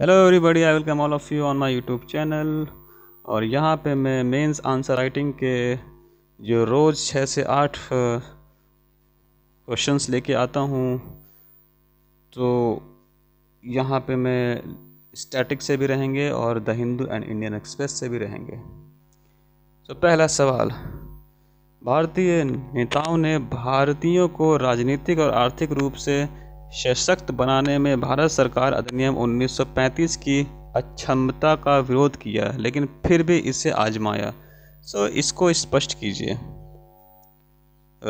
hello everybody I welcome all of you on my YouTube channel और यहाँ पे मैं मेंस आंसर राइटिंग के जो रोज़ छः से आठ क्वेश्चंस लेके आता हूँ तो यहाँ पे मैं स्टैटिक से भी रहेंगे और the Hindu and Indian Express से भी रहेंगे तो पहला सवाल भारतीय नेताओं ने भारतीयों को राजनीतिक और आर्थिक रूप से सशक्त बनाने में भारत सरकार अधिनियम 1935 की अक्षमता का विरोध किया लेकिन फिर भी इसे आजमाया सो इसको स्पष्ट कीजिए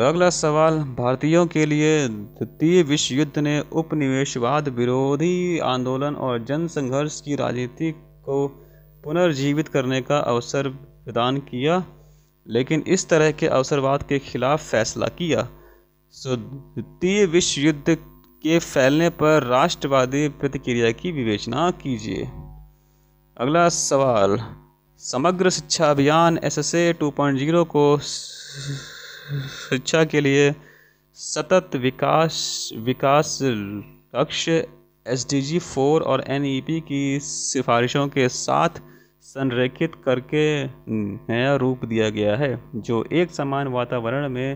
अगला सवाल भारतीयों के लिए द्वितीय विश्व युद्ध ने उपनिवेशवाद विरोधी आंदोलन और जन संघर्ष की राजनीति को पुनर्जीवित करने का अवसर प्रदान किया लेकिन इस तरह के अवसरवाद के खिलाफ फैसला किया सो द्वितीय विश्व युद्ध के फैलने पर राष्ट्रवादी प्रतिक्रिया की विवेचना कीजिए अगला सवाल Samagra Shiksha Abhiyan S S A two point zero को शिक्षा के लिए सतत विकास विकास लक्ष्य एस डी जी फोर और एन ई पी की सिफारिशों के साथ संरेखित करके नया रूप दिया गया है जो एक समान वातावरण में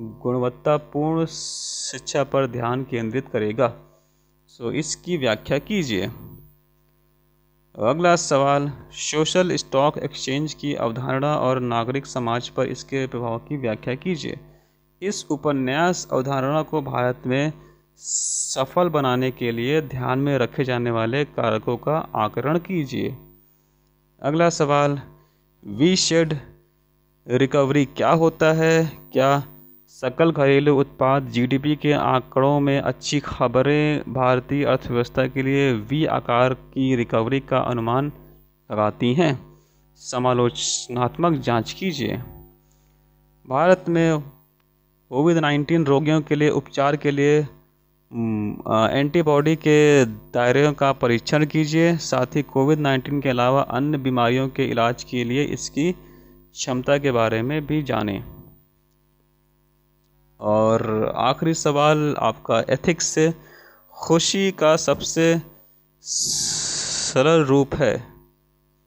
गुणवत्तापूर्ण शिक्षा पर ध्यान केंद्रित करेगा सो इसकी व्याख्या कीजिए अगला सवाल सोशल स्टॉक एक्सचेंज की अवधारणा और नागरिक समाज पर इसके प्रभाव की व्याख्या कीजिए इस उपन्यास अवधारणा को भारत में सफल बनाने के लिए ध्यान में रखे जाने वाले कारकों का आकरण कीजिए अगला सवाल वी शेड रिकवरी क्या होता है क्या सकल घरेलू उत्पाद जीडीपी के आंकड़ों में अच्छी खबरें भारतीय अर्थव्यवस्था के लिए वी आकार की रिकवरी का अनुमान लगाती हैं समालोचनात्मक जांच कीजिए भारत में कोविड नाइन्टीन रोगियों के लिए उपचार के लिए एंटीबॉडी के दायरे का परीक्षण कीजिए साथ ही कोविड नाइन्टीन के अलावा अन्य बीमारियों के इलाज के लिए इसकी क्षमता के बारे में भी जानें और आखिरी सवाल आपका एथिक्स से खुशी का सबसे सरल रूप है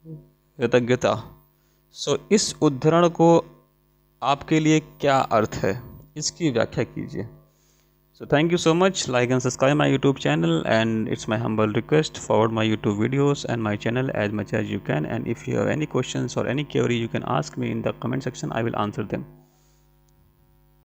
कृतज्ञता सो इस उद्धरण को आपके लिए क्या अर्थ है इसकी व्याख्या कीजिए so thank you so much like and subscribe my YouTube channel and it's my humble request forward my YouTube videos and my channel as much as you can and if you have any question और any query you can ask me in the comment section I will answer them